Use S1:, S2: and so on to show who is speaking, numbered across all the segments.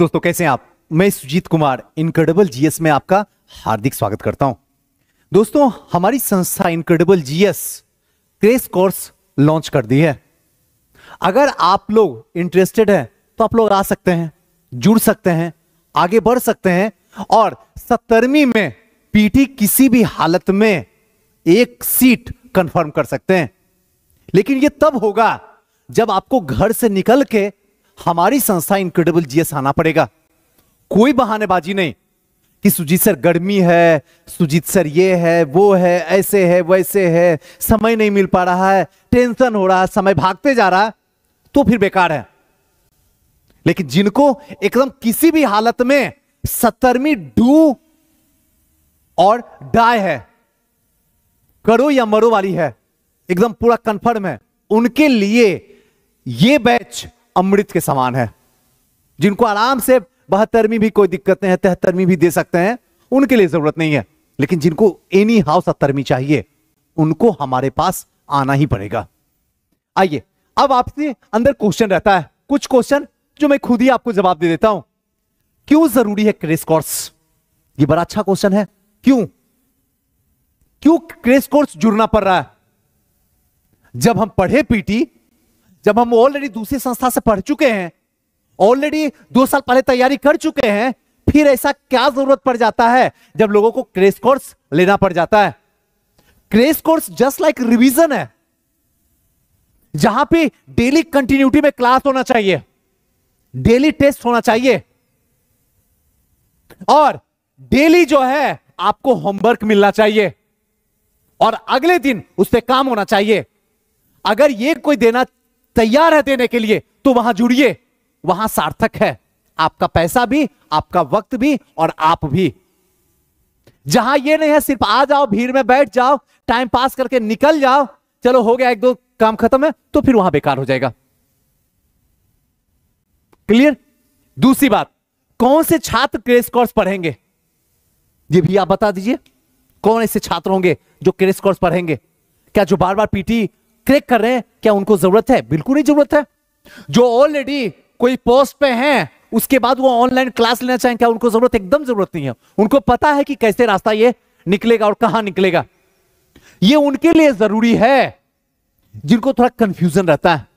S1: दोस्तों कैसे हैं आप मैं सुजीत कुमार इनक्रेडिबल जीएस में आपका हार्दिक स्वागत करता हूं दोस्तों हमारी संस्था incredible GS crash course launch कर दी है अगर आप लोग इंटरेस्टेड हैं तो आप लोग आ सकते हैं जुड़ सकते हैं आगे बढ़ सकते हैं और सत्तरवीं में पीटी किसी भी हालत में एक सीट कंफर्म कर सकते हैं लेकिन यह तब होगा जब आपको घर से निकल के हमारी संस्था इनक्रेडिबल जीएस आना पड़ेगा कोई बहानेबाजी नहीं कि सुजीत सर गर्मी है सुजीत सर ये है वो है ऐसे है वैसे है समय नहीं मिल पा रहा है टेंशन हो रहा है समय भागते जा रहा है तो फिर बेकार है लेकिन जिनको एकदम किसी भी हालत में सत्तरवीं डू और डाय है करो या मरो वाली है एकदम पूरा कंफर्म है उनके लिए ये बैच अमृत के समान है जिनको आराम से बहत्तरवीं भी कोई दिक्कत नहीं है तिहत्तरवीं भी दे सकते हैं उनके लिए जरूरत नहीं है लेकिन जिनको एनी हाउस सत्तरवीं चाहिए उनको हमारे पास आना ही पड़ेगा आइए अब आपके अंदर क्वेश्चन रहता है कुछ क्वेश्चन जो मैं खुद ही आपको जवाब दे देता हूं क्यों जरूरी है क्रेस कोर्स ये बड़ा अच्छा क्वेश्चन है क्यों क्यों क्रेस कोर्स जुड़ना पड़ रहा है जब हम पढ़े पीटी जब हम ऑलरेडी दूसरी संस्था से पढ़ चुके हैं ऑलरेडी दो साल पहले तैयारी कर चुके हैं फिर ऐसा क्या जरूरत पड़ जाता है जब लोगों को क्रेश कोर्स लेना पड़ जाता है crash course just like revision है जहां पे डेली कंटिन्यूटी में क्लास होना चाहिए डेली टेस्ट होना चाहिए और डेली जो है आपको होमवर्क मिलना चाहिए और अगले दिन उस पर काम होना चाहिए अगर ये कोई देना तैयार है देने के लिए तो वहां जुड़िए वहां सार्थक है आपका पैसा भी आपका वक्त भी और आप भी जहां ये नहीं है सिर्फ आ जाओ भीड़ में बैठ जाओ टाइम पास करके निकल जाओ चलो हो गया एक दो काम खत्म है तो फिर वहां बेकार हो जाएगा क्लियर दूसरी बात कौन से छात्र क्रेस कोर्स पढ़ेंगे ये भी आप बता दीजिए कौन ऐसे छात्र होंगे जो क्रेस कोर्स पढ़ेंगे क्या जो बार बार पीटी क्रेक कर रहे हैं क्या उनको जरूरत है बिल्कुल नहीं जरूरत है जो ऑलरेडी कोई पोस्ट पे हैं उसके बाद वो ऑनलाइन क्लास लेना चाहें क्या उनको जरूरत एकदम जरूरत नहीं है उनको पता है कि कैसे रास्ता ये निकलेगा और कहां निकलेगा ये उनके लिए जरूरी है जिनको थोड़ा कंफ्यूजन रहता है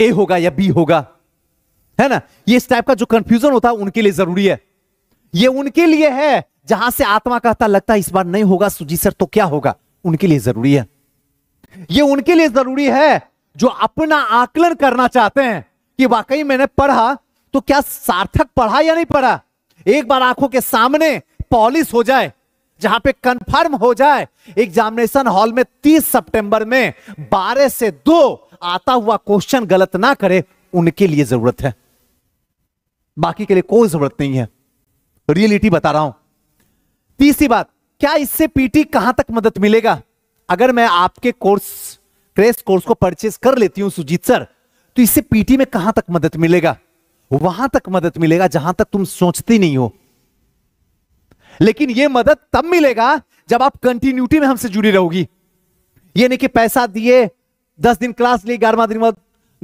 S1: ए होगा या बी होगा है ना ये इस टाइप का जो कंफ्यूजन होता है उनके लिए जरूरी है ये उनके लिए है जहां से आत्मा कहता लगता है इस बार नहीं होगा सुजी सर तो क्या होगा उनके लिए जरूरी है ये उनके लिए जरूरी है जो अपना आकलन करना चाहते हैं कि वाकई मैंने पढ़ा तो क्या सार्थक पढ़ा या नहीं पढ़ा एक बार आंखों के सामने पॉलिस हो जाए जहां पे कंफर्म हो जाए एग्जामिनेशन हॉल में 30 सितंबर में 12 से 2 आता हुआ क्वेश्चन गलत ना करे उनके लिए जरूरत है बाकी के लिए कोई जरूरत नहीं है रियलिटी बता रहा हूं तीसरी बात क्या इससे पीटी कहां तक मदद मिलेगा अगर मैं आपके कोर्स क्रेश कोर्स को परचेस कर लेती हूं सुजीत सर तो इससे पीटी में कहां तक मदद मिलेगा वहां तक मदद मिलेगा जहां तक तुम सोचती नहीं हो लेकिन यह मदद तब मिलेगा जब आप कंटिन्यूटी में हमसे जुड़ी रहोगी ये नहीं कि पैसा दिए दस दिन क्लास ली ग्यारहवा दिन बाद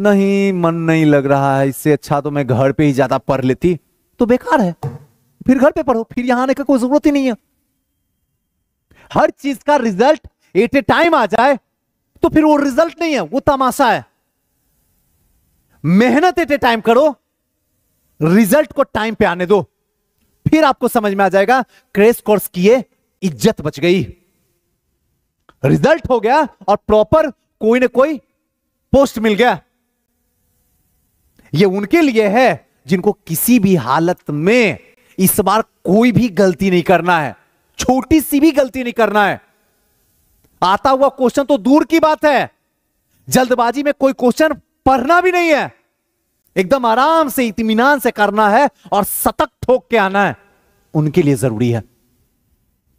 S1: नहीं मन नहीं लग रहा है इससे अच्छा तो मैं घर पे ही ज्यादा पढ़ लेती तो बेकार है फिर घर पे पढ़ो फिर यहां आने का कोई जरूरत ही नहीं है हर चीज का रिजल्ट एट ए टाइम आ जाए तो फिर वो रिजल्ट नहीं है वो तमाशा है मेहनत एट ए टाइम करो रिजल्ट को टाइम पे आने दो फिर आपको समझ में आ जाएगा क्रेश कोर्स किए इज्जत बच गई रिजल्ट हो गया और प्रॉपर कोई ना कोई पोस्ट मिल गया ये उनके लिए है जिनको किसी भी हालत में इस बार कोई भी गलती नहीं करना है छोटी सी भी गलती नहीं करना है आता हुआ क्वेश्चन तो दूर की बात है जल्दबाजी में कोई क्वेश्चन पढ़ना भी नहीं है एकदम आराम से इतमान से करना है और सतक ठोक के आना है उनके लिए जरूरी है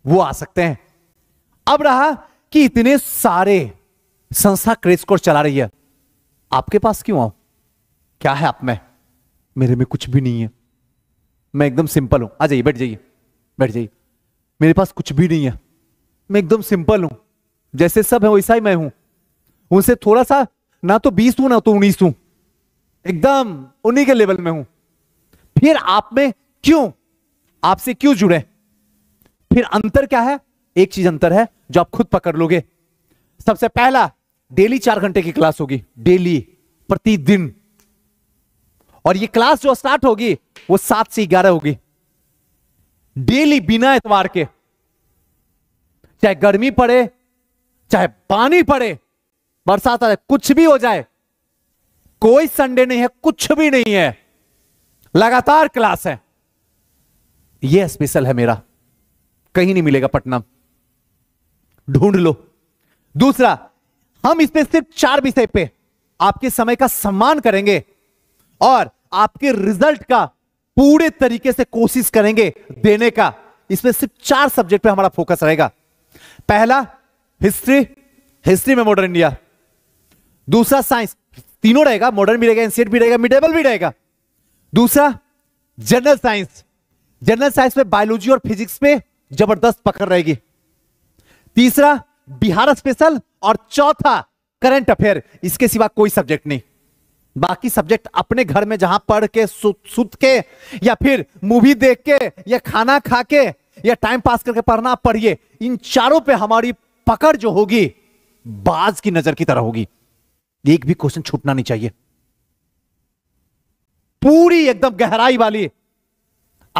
S1: वो आ सकते हैं अब रहा कि इतने सारे संस्था क्रेस कोर्स चला रही है आपके पास क्यों आओ क्या है आप में मेरे में कुछ भी नहीं है मैं एकदम सिंपल हूं आ जाइए बैठ जाइए बैठ जाइए मेरे पास कुछ भी नहीं है मैं एकदम सिंपल हूं जैसे सब है वैसा ही मैं हूं उनसे थोड़ा सा ना तो बीस हूं ना तो उन्नीस हूं एकदम उन्हीं के लेवल में हूं फिर आप में क्यों आपसे क्यों जुड़े फिर अंतर क्या है एक चीज अंतर है जो आप खुद पकड़ लोगे सबसे पहला डेली चार घंटे की क्लास होगी डेली प्रतिदिन और ये क्लास जो स्टार्ट होगी वो सात से ग्यारह होगी डेली बिना एतवार के चाहे गर्मी पड़े चाहे पानी पड़े बरसात आ कुछ भी हो जाए कोई संडे नहीं है कुछ भी नहीं है लगातार क्लास है यह स्पेशल है मेरा कहीं नहीं मिलेगा पटना ढूंढ लो दूसरा हम इसमें सिर्फ चार विषय पे आपके समय का सम्मान करेंगे और आपके रिजल्ट का पूरे तरीके से कोशिश करेंगे देने का इसमें सिर्फ चार सब्जेक्ट पे हमारा फोकस रहेगा पहला हिस्ट्री हिस्ट्री में मॉडर्न इंडिया दूसरा साइंस तीनों रहेगा मॉडर्न भी रहेगा एनसीएट भी रहेगा मिडेबल भी रहेगा दूसरा जनरल साइंस जनरल साइंस में बायोलॉजी और फिजिक्स में जबरदस्त पकड़ रहेगी तीसरा बिहार स्पेशल और चौथा करंट अफेयर इसके सिवा कोई सब्जेक्ट नहीं बाकी सब्जेक्ट अपने घर में जहां पढ़ के सुत के या फिर मूवी देख के या खाना खा के या टाइम पास करके पढ़ना पढ़िए इन चारों पे हमारी पकड़ जो होगी बाज की नजर की तरह होगी एक भी क्वेश्चन छूटना नहीं चाहिए पूरी एकदम गहराई वाली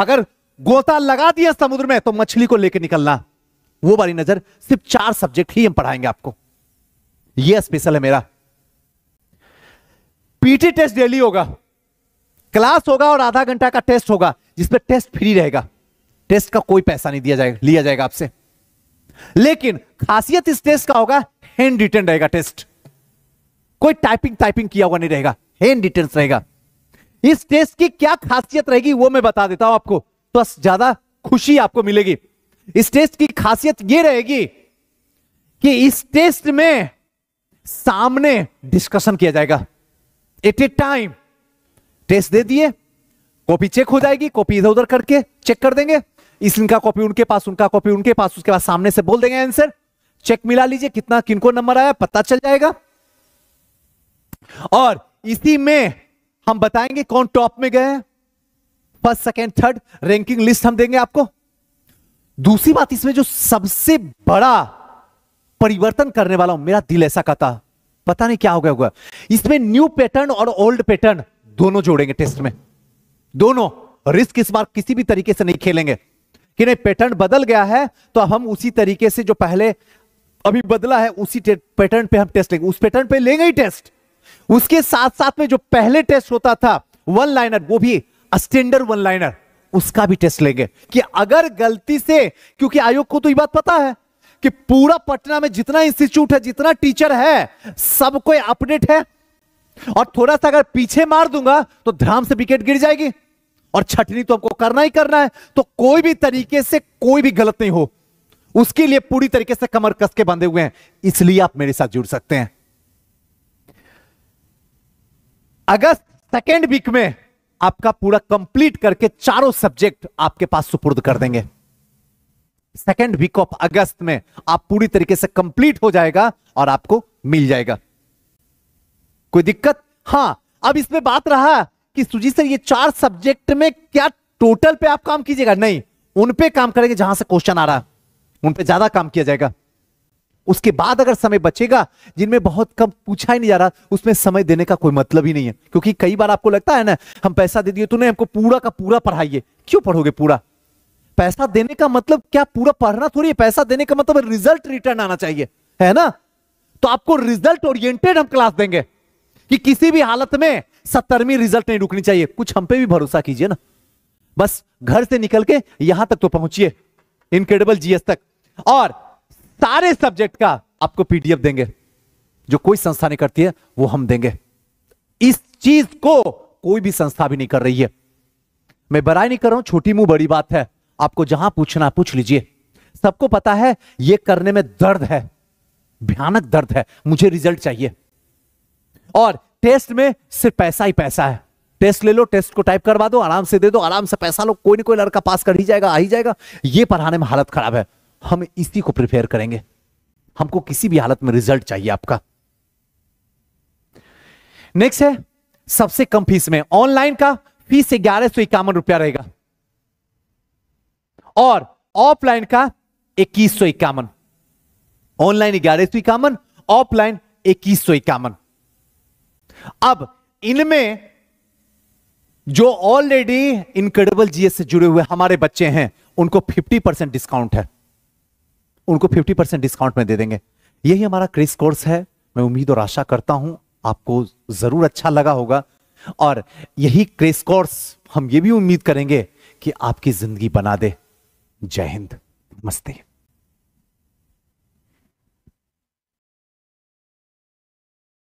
S1: अगर गोता लगा दिया समुद्र में तो मछली को लेकर निकलना वो वाली नजर सिर्फ चार सब्जेक्ट ही हम पढ़ाएंगे आपको ये स्पेशल है मेरा पीटी टेस्ट डेली होगा क्लास होगा और आधा घंटा का टेस्ट होगा जिसमें टेस्ट फ्री रहेगा टेस्ट का कोई पैसा नहीं दिया जाएगा लिया जाएगा आपसे लेकिन खासियत इस टेस्ट का होगा हैंड रिटर्न रहेगा टेस्ट कोई टाइपिंग टाइपिंग किया हुआ नहीं रहेगा हैंड रिटर्न रहेगा इस टेस्ट की क्या खासियत रहेगी वो मैं बता देता हूं आपको तो ज्यादा खुशी आपको मिलेगी इस टेस्ट की खासियत यह रहेगी कि इस टेस्ट में सामने डिस्कशन किया जाएगा एट ए टाइम टेस्ट दे दिए कॉपी चेक हो जाएगी कॉपी इधर उधर करके चेक कर देंगे इस इनका कॉपी उनके पास उनका कॉपी उनके पास उसके बाद सामने से बोल देंगे आंसर चेक मिला लीजिए कितना किनको नंबर आया पता चल जाएगा और इसी में हम बताएंगे कौन टॉप में गए first second third ranking list हम देंगे आपको दूसरी बात इसमें जो सबसे बड़ा परिवर्तन करने वाला हूं मेरा दिल ऐसा कहता पता नहीं क्या हो गया होगा इसमें न्यू पैटर्न और ओल्ड पैटर्न दोनों जोड़ेंगे टेस्ट में दोनों रिस्क इस बार किसी भी तरीके से नहीं खेलेंगे कि नहीं पैटर्न बदल गया है तो अब हम उसी तरीके से जो पहले अभी बदला है उसी पैटर्न पे हम टेस्ट लेंगे उस पैटर्न पे लेंगे ही टेस्ट उसके साथ साथ में जो पहले टेस्ट होता था वन लाइनर वो भी स्टैंडर्ड वन लाइनर उसका भी टेस्ट लेंगे कि अगर गलती से क्योंकि आयोग को तो ये बात पता है कि पूरा पटना में जितना इंस्टीट्यूट है जितना टीचर है सबको अपडेट है और थोड़ा सा अगर पीछे मार दूंगा तो धराम से विकेट गिर जाएगी और छटनी तो आपको करना ही करना है तो कोई भी तरीके से कोई भी गलत नहीं हो उसके लिए पूरी तरीके से कमर कस के बांधे हुए हैं इसलिए आप मेरे साथ जुड़ सकते हैं अगस्त सेकेंड वीक में आपका पूरा कंप्लीट करके चारों सब्जेक्ट आपके पास सुपुर्द कर देंगे सेकेंड वीक ऑफ अगस्त में आप पूरी तरीके से कंप्लीट हो जाएगा और आपको मिल जाएगा कोई दिक्कत हां अब इसमें बात रहा कि सुजीत सर ये चार सब्जेक्ट में क्या टोटल पे आप काम कीजिएगा नहीं उन पे काम करेंगे जहां से क्वेश्चन आ रहा उन पे ज्यादा काम किया जाएगा उसके बाद अगर समय बचेगा जिनमें बहुत कम पूछा ही नहीं जा रहा उसमें समय देने का कोई मतलब ही नहीं है क्योंकि कई बार आपको लगता है ना हम पैसा दे दिए तूने तो हमको पूरा का पूरा पढ़ाइए क्यों पढ़ोगे पूरा पैसा देने का मतलब क्या पूरा पढ़ना थोड़ी है पैसा देने का मतलब रिजल्ट रिटर्न आना चाहिए है ना तो आपको रिजल्ट ओरिएंटेड हम क्लास देंगे कि किसी भी हालत में सत्तरवीं रिजल्ट नहीं रुकनी चाहिए कुछ हम पे भी भरोसा कीजिए ना बस घर से निकल के यहां तक तो पहुंचिए इनक्रेडिबल जीएस तक और सारे सब्जेक्ट का आपको पीडीएफ देंगे जो कोई संस्था नहीं करती है वो हम देंगे इस चीज को कोई भी संस्था भी नहीं कर रही है मैं बड़ाई नहीं कर रहा हूं छोटी मुंह बड़ी बात है आपको जहां पूछना पूछ लीजिए सबको पता है यह करने में दर्द है भयानक दर्द है मुझे रिजल्ट चाहिए और टेस्ट में सिर्फ पैसा ही पैसा है टेस्ट ले लो टेस्ट को टाइप करवा दो आराम से दे दो आराम से पैसा लो कोई ना कोई लड़का पास कर ही जाएगा आ ही जाएगा ये पढ़ाने में हालत खराब है हम इसी को प्रिपेयर करेंगे हमको किसी भी हालत में रिजल्ट चाहिए आपका नेक्स्ट है सबसे कम फीस में ऑनलाइन का फीस ग्यारह सौ इक्यावन रुपया रहेगा और ऑफलाइन का इक्कीस सौ इक्यावन ऑनलाइन ग्यारह सौ इक्यावन ऑफलाइन इक्कीस सौ इक्यावन अब इनमें जो ऑलरेडी इनक्रेडिबल जीएस से जुड़े हुए हमारे बच्चे हैं उनको 50 परसेंट डिस्काउंट है उनको 50 परसेंट डिस्काउंट में दे देंगे यही हमारा क्रिस कोर्स है मैं उम्मीद और आशा करता हूं आपको जरूर अच्छा लगा होगा और यही क्रेस कोर्स हम ये भी उम्मीद करेंगे कि आपकी जिंदगी बना दे जय हिंद नमस्ते